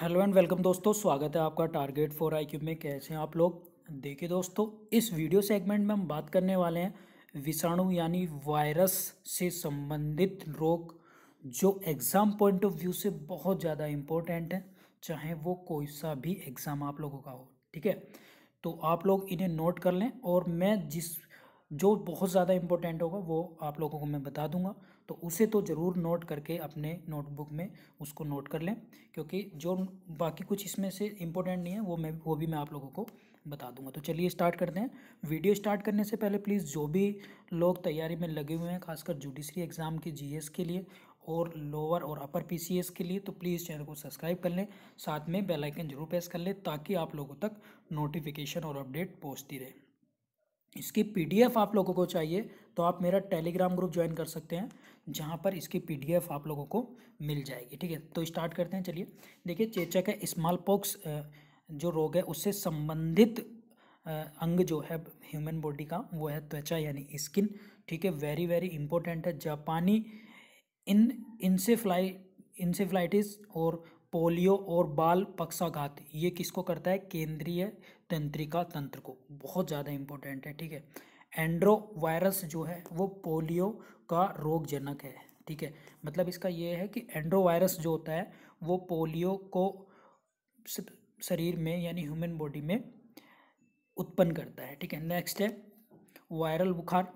hello and welcome दोस्तों स्वागत है आपका टारगेट फॉर आई में कैसे हैं आप लोग देखिए दोस्तों इस वीडियो सेगमेंट में हम बात करने वाले हैं विषाणु यानी वायरस से संबंधित रोग जो एग्ज़ाम पॉइंट ऑफ व्यू से बहुत ज़्यादा इम्पोर्टेंट है चाहे वो कोई सा भी एग्ज़ाम आप लोगों का हो ठीक है तो आप लोग इन्हें नोट कर लें और मैं जिस जो बहुत ज़्यादा इम्पोर्टेंट होगा वो आप लोगों को मैं बता दूंगा तो उसे तो ज़रूर नोट करके अपने नोटबुक में उसको नोट कर लें क्योंकि जो बाकी कुछ इसमें से इम्पोर्टेंट नहीं है वो मैं वो भी मैं आप लोगों को बता दूंगा तो चलिए स्टार्ट करते हैं वीडियो स्टार्ट करने से पहले प्लीज़ जो भी लोग तैयारी में लगे हुए हैं खासकर जुडिशरी एग्ज़ाम की जी के लिए और लोअर और अपर पी के लिए तो प्लीज़ चैनल को सब्सक्राइब कर लें साथ में बेलाइकन जरूर प्रेस कर लें ताकि आप लोगों तक नोटिफिकेशन और अपडेट पहुँचती रहे इसकी पीडीएफ आप लोगों को चाहिए तो आप मेरा टेलीग्राम ग्रुप ज्वाइन कर सकते हैं जहाँ पर इसकी पीडीएफ आप लोगों को मिल जाएगी ठीक है तो स्टार्ट करते हैं चलिए देखिए चेचक का स्मॉल पॉक्स जो रोग है उससे संबंधित अंग जो है ह्यूमन बॉडी का वो है त्वचा यानी स्किन ठीक है वेरी वेरी इंपॉर्टेंट है जापानी इन इंसेफ्लाई इंसेफ्लाइटिस और पोलियो और बाल पक्षाघात ये किसको करता है केंद्रीय तंत्रिका तंत्र को बहुत ज़्यादा इम्पोर्टेंट है ठीक है एंड्रो वायरस जो है वो पोलियो का रोगजनक है ठीक है मतलब इसका ये है कि एंड्रो वायरस जो होता है वो पोलियो को शरीर में यानी ह्यूमन बॉडी में उत्पन्न करता है ठीक है नेक्स्ट है वायरल बुखार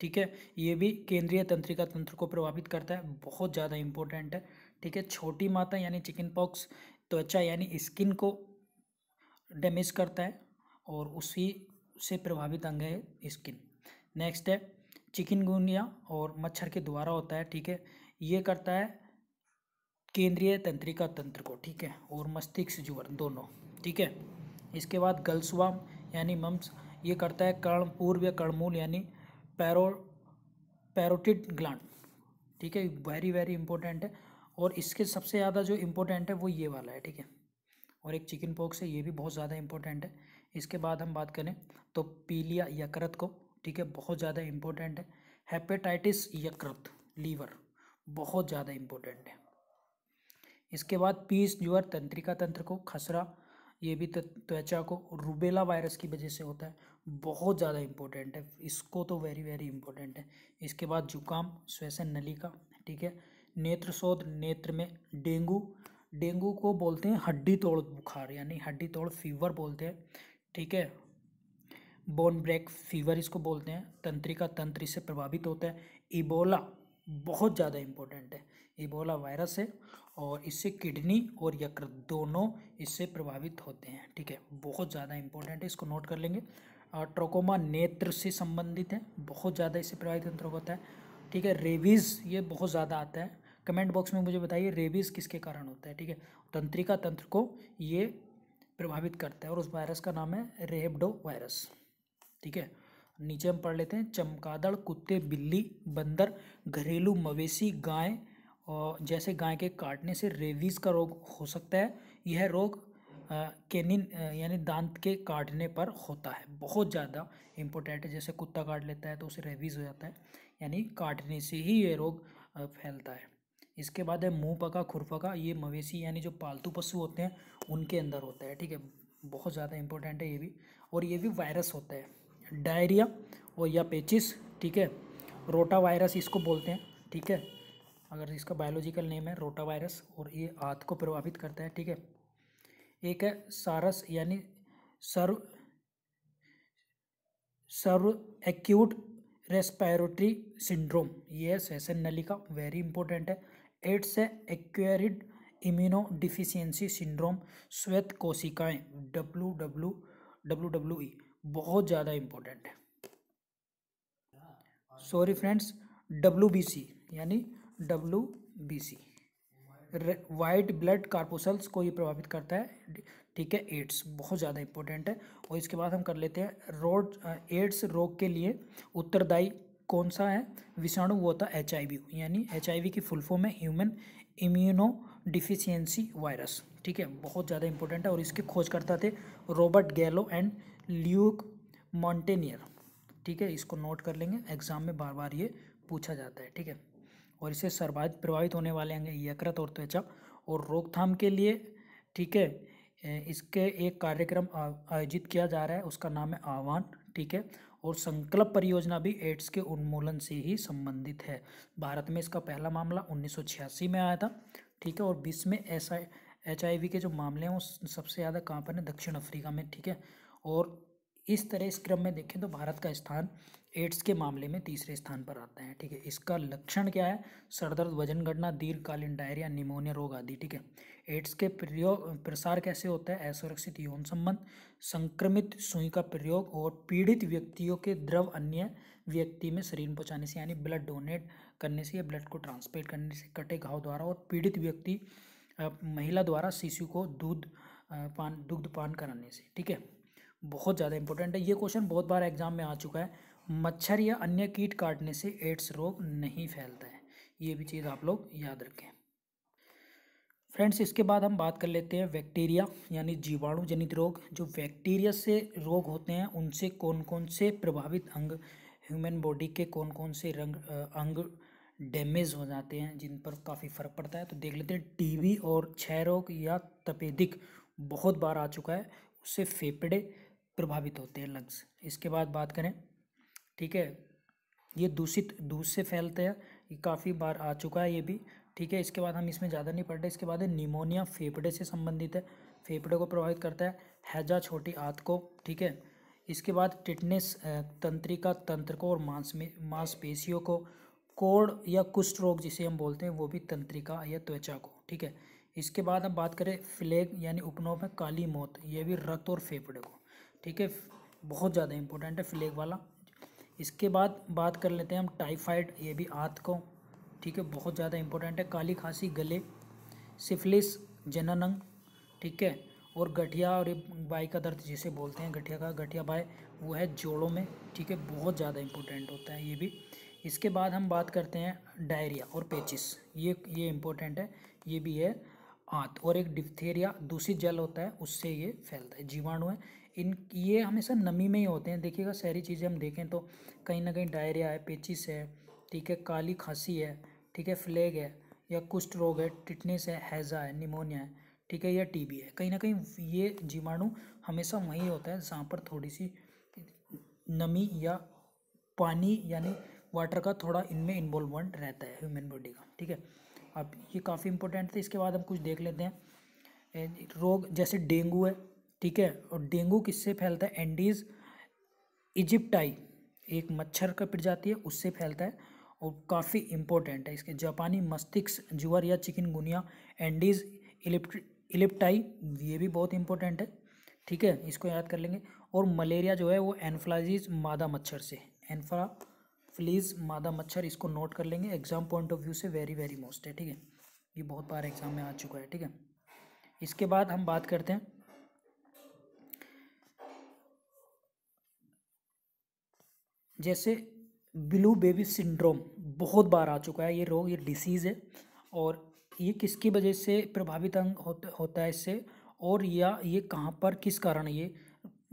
ठीक है ये भी केंद्रीय तंत्रिका तंत्र को प्रभावित करता है बहुत ज़्यादा इम्पोर्टेंट है ठीक है छोटी माता यानी चिकन पॉक्स त्वचा यानी स्किन को डैमेज करता है और उसी से प्रभावित अंग है स्किन नेक्स्ट है चिकनगुनिया और मच्छर के द्वारा होता है ठीक है ये करता है केंद्रीय तंत्रिका तंत्र को ठीक है और मस्तिष्क ज्वर दोनों ठीक है इसके बाद गल्सवाम यानी मम्स ये करता है कर्ण पूर्व या कर्णमूल यानी पैरो पैरोटिड ग्लैंड ठीक है वेरी वेरी इंपॉर्टेंट है और इसके सबसे ज़्यादा जो इम्पोर्टेंट है वो ये वाला है ठीक है और एक चिकन पॉक्स है ये भी बहुत ज़्यादा इम्पोर्टेंट है इसके बाद हम बात करें तो पीलिया यकृत को ठीक है बहुत ज़्यादा इम्पोर्टेंट है हेपेटाइटिस यकृत लीवर बहुत ज़्यादा इम्पोर्टेंट है इसके बाद पीस ज्वर तंत्रिका तंत्र को खसरा ये भी त्वचा को रूबेला वायरस की वजह से होता है बहुत ज़्यादा इम्पोर्टेंट है इसको तो वेरी वेरी इम्पोर्टेंट है इसके बाद जुकाम स्वेसन नली का ठीक है नेत्र शोध नेत्र में डेंगू डेंगू को बोलते हैं हड्डी तोड़ बुखार यानी हड्डी तोड़ फीवर बोलते हैं ठीक है बोन ब्रेक फीवर इसको बोलते हैं तंत्रिका तंत्र इससे प्रभावित होता है इबोला बहुत ज़्यादा इम्पोर्टेंट है इबोला वायरस है और इससे किडनी और यकृत दोनों इससे प्रभावित होते हैं ठीक है बहुत ज़्यादा इम्पोर्टेंट है इसको नोट कर लेंगे ट्रोकोमा नेत्र से संबंधित है बहुत ज़्यादा इससे प्रभावित होता है ठीक है रेविज़ ये बहुत ज़्यादा आता है कमेंट बॉक्स में मुझे बताइए रेबीज़ किसके कारण होता है ठीक है तंत्रिका तंत्र को ये प्रभावित करता है और उस वायरस का नाम है रेहबडो वायरस ठीक है नीचे हम पढ़ लेते हैं चमकादड़ कुत्ते बिल्ली बंदर घरेलू मवेशी गाय और जैसे गाय के काटने से रेबीज़ का रोग हो सकता है यह रोग केनिन यानी दांत के काटने पर होता है बहुत ज़्यादा इम्पोर्टेंट है जैसे कुत्ता काट लेता है तो उसे रेबीज़ हो जाता है यानी काटने से ही ये रोग फैलता है इसके बाद है मुँह पका खुरपका ये मवेशी यानी जो पालतू पशु होते हैं उनके अंदर होता है ठीक है बहुत ज़्यादा इंपॉर्टेंट है ये भी और ये भी वायरस होता है डायरिया और या पेचिस ठीक है रोटा वायरस इसको बोलते हैं ठीक है अगर इसका बायोलॉजिकल नेम है रोटा वायरस और ये हाथ को प्रभावित करता है ठीक है एक है सारस यानी severe severe acute respiratory syndrome ये है सेसन नली का वेरी इंपॉर्टेंट है AIDS acquired immunodeficiency syndrome श्वेत कोशिकाएं W W W W E बहुत ज़्यादा इम्पोर्टेंट है sorry friends W B C यानी W B C white blood corpuscles को ये प्रभावित करता है ठीक है एड्स बहुत ज़्यादा इंपॉर्टेंट है और इसके बाद हम कर लेते हैं रोड एड्स रोग के लिए उत्तरदायी कौन सा है विषाणु वो होता है एच यानी एच की फुल फॉर्म है ह्यूमन इम्यूनो डिफिशियंसी वायरस ठीक है बहुत ज़्यादा इंपॉर्टेंट है और इसके करता थे रॉबर्ट गैलो एंड ल्यूक मॉन्टेनियर ठीक है इसको नोट कर लेंगे एग्जाम में बार बार ये पूछा जाता है ठीक है और इसे सर्वाधिक प्रभावित होने वाले हैं यकृत और त्वचा और रोकथाम के लिए ठीक है इसके एक कार्यक्रम आयोजित किया जा रहा है उसका नाम है आह्वान ठीक है और संकल्प परियोजना भी एड्स के उन्मूलन से ही संबंधित है भारत में इसका पहला मामला उन्नीस में आया था ठीक है और बीस में ऐसा एच के जो मामले हैं वो सबसे ज़्यादा कहाँ पर है दक्षिण अफ्रीका में ठीक है और इस तरह इस क्रम में देखें तो भारत का स्थान एड्स के मामले में तीसरे स्थान पर आता है ठीक है इसका लक्षण क्या है सरदर्द वजन घटना दीर्घकालीन डायरिया निमोनिया रोग आदि ठीक है एड्स के प्रयोग प्रसार कैसे होता है असुरक्षित यौन संबंध संक्रमित सुई का प्रयोग और पीड़ित व्यक्तियों के द्रव अन्य व्यक्ति में शरीर पहुँचाने से यानी ब्लड डोनेट करने से या ब्लड को ट्रांसप्लेट करने से कटे घाव द्वारा और पीड़ित व्यक्ति महिला द्वारा शिशु को दूध पान दुग्ध पान कराने से ठीक है बहुत ज़्यादा इंपॉर्टेंट है ये क्वेश्चन बहुत बार एग्जाम में आ चुका है मच्छर या अन्य कीट काटने से एड्स रोग नहीं फैलता है ये भी चीज़ आप लोग याद रखें फ्रेंड्स इसके बाद हम बात कर लेते हैं बैक्टीरिया यानी जीवाणु जनित रोग जो बैक्टीरिया से रोग होते हैं उनसे कौन कौन से प्रभावित अंग ह्यूमन बॉडी के कौन कौन से रंग अंग डैमेज हो जाते हैं जिन पर काफ़ी फ़र्क पड़ता है तो देख लेते हैं टीबी और क्षय रोग या तपेदिक बहुत बार आ चुका है उससे फेफड़े प्रभावित होते हैं लंग्स इसके बाद बात करें ठीक है ये दूषित दूध से फैलते हैं ये काफ़ी बार आ चुका है ये भी ठीक है इसके बाद हम इसमें ज़्यादा नहीं पढ़ रहे इसके बाद निमोनिया फेफड़े से संबंधित है फेफड़े को प्रभावित करता है हैजा छोटी आँत को ठीक है इसके बाद टिटनेस तंत्रिका तंत्र को और मांस में मांसपेशियों को कोड़ या कुष्ठ रोग जिसे हम बोलते हैं वो भी तंत्रिका या त्वचा को ठीक है इसके बाद हम बात करें फ्लेग यानी उपनों में काली मौत ये भी रक्त और फेफड़े को ठीक है बहुत ज़्यादा इंपॉर्टेंट है फ्लेग वाला इसके बाद बात कर लेते हैं हम टाइफाइड ये भी आँत को ठीक है बहुत ज़्यादा इंपॉर्टेंट है काली खांसी गले सिफलिस जननंग ठीक है और गठिया और बाई का दर्द जिसे बोलते हैं गठिया का गठिया बाई वो है जोड़ों में ठीक है बहुत ज़्यादा इंपॉर्टेंट होता है ये भी इसके बाद हम बात करते हैं डायरिया और पेचिस ये ये इम्पोर्टेंट है ये भी है आँत और एक डिप्थेरिया दूषित जल होता है उससे ये फैलता है जीवाणु है इन ये हमेशा नमी में ही होते हैं देखिएगा सारी चीज़ें हम देखें तो कहीं ना कहीं डायरिया है पेचिस है ठीक है काली खांसी है ठीक है फ्लेग है या कुष्ठ रोग है टिटनेस है हैज़ा है निमोनिया है ठीक है या टीबी है कहीं ना कहीं ये जीवाणु हमेशा वहीं होता है जहाँ पर थोड़ी सी नमी या पानी यानी वाटर का थोड़ा इनमें इन्वॉल्वमेंट रहता है ह्यूमन बॉडी का ठीक है अब ये काफ़ी इंपॉर्टेंट थे इसके बाद हम कुछ देख लेते हैं रोग जैसे डेंगू है ठीक है और डेंगू किससे फैलता है एंडीज इजिप्टाई एक मच्छर का प्रजाति है उससे फैलता है और काफ़ी इंपॉर्टेंट है इसके जापानी मस्तिष्क जुअर या चिकनगुनिया एंडीज इलिप्टाई ये भी बहुत इंपॉर्टेंट है ठीक है इसको याद कर लेंगे और मलेरिया जो है वो एनफ्लाजीज मादा मच्छर से एनफ्रा फ्लीज मादा मच्छर इसको नोट कर लेंगे एग्जाम पॉइंट ऑफ व्यू से वेरी वेरी मोस्ट है ठीक है ये बहुत बार एग्जाम में आ चुका है ठीक है इसके बाद हम बात करते हैं जैसे ब्लू बेबी सिंड्रोम बहुत बार आ चुका है ये रोग ये डिसीज़ है और ये किसकी वजह से प्रभावित अंग होता होता है इससे और या ये कहाँ पर किस कारण ये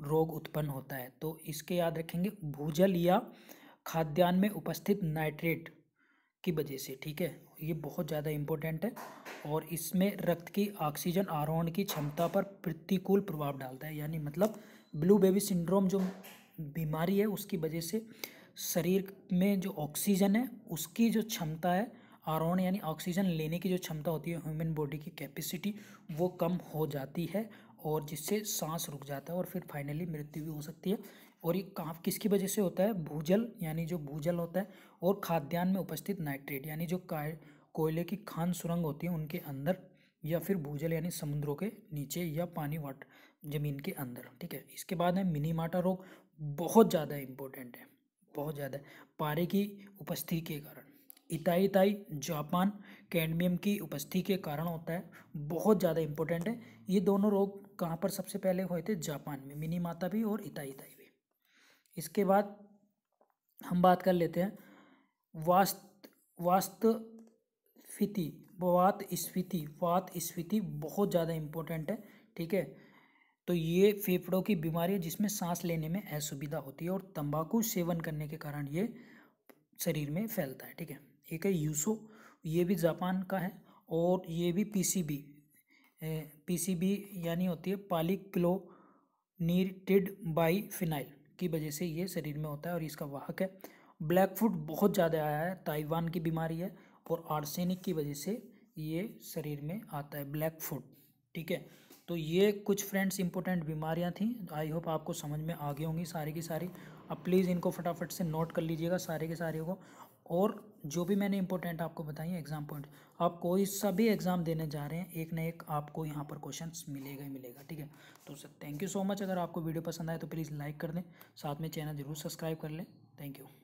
रोग उत्पन्न होता है तो इसके याद रखेंगे भूजल या खाद्यान्न में उपस्थित नाइट्रेट की वजह से ठीक है ये बहुत ज़्यादा इम्पोर्टेंट है और इसमें रक्त की ऑक्सीजन आरोहण की क्षमता पर प्रतिकूल प्रभाव डालता है यानी मतलब ब्लू बेबी सिंड्रोम जो बीमारी है उसकी वजह से शरीर में जो ऑक्सीजन है उसकी जो क्षमता है आरोहण यानी ऑक्सीजन लेने की जो क्षमता होती है ह्यूमन बॉडी की कैपेसिटी वो कम हो जाती है और जिससे सांस रुक जाता है और फिर फाइनली मृत्यु भी हो सकती है और ये काफ किसकी वजह से होता है भूजल यानी जो भूजल होता है और खाद्यान्न में उपस्थित नाइट्रेट यानी जो कोयले की खान सुरंग होती है उनके अंदर या फिर भूजल यानी समुद्रों के नीचे या पानी वाटर ज़मीन के अंदर ठीक है इसके बाद है मिनीमाटा रोग बहुत ज़्यादा इम्पोर्टेंट है बहुत ज़्यादा पारे की उपस्थिति के कारण इताई इताई जापान कैंडमियम की उपस्थिति के कारण होता है बहुत ज़्यादा इम्पोर्टेंट है ये दोनों रोग कहाँ पर सबसे पहले हुए थे जापान में मिनी माता भी और इताई इताई भी इसके बाद हम बात कर लेते हैं वास्त वास्त स्फीति वात स्फीति वात स्फीति बहुत ज़्यादा इम्पोर्टेंट है ठीक है तो ये फेफड़ों की बीमारी है जिसमें सांस लेने में असुविधा होती है और तंबाकू सेवन करने के कारण ये शरीर में फैलता है ठीक है एक है यूसो ये भी जापान का है और ये भी पीसीबी पीसीबी यानी होती है पालिक्लोनीटेड बाई फिनाइल की वजह से ये शरीर में होता है और इसका वाहक है ब्लैक फूड बहुत ज़्यादा आया है ताइवान की बीमारी है और आर्सेनिक की वजह से ये शरीर में आता है ब्लैक फूड ठीक है तो ये कुछ फ्रेंड्स इंपॉर्टेंट बीमारियां थी आई होप आपको समझ में आ गई होंगी सारी की सारी अब प्लीज़ इनको फटाफट से नोट कर लीजिएगा सारे के सारे को और जो भी मैंने इंपॉर्टेंट आपको बताई एग्ज़ाम पॉइंट आप कोई सा भी एग्ज़ाम देने जा रहे हैं एक ना एक आपको यहाँ पर क्वेश्चन मिलेगा ही मिलेगा ठीक है तो sir thank you so much अगर आपको वीडियो पसंद आए तो प्लीज़ लाइक कर दें साथ में चैनल ज़रूर सब्सक्राइब कर लें थैंक यू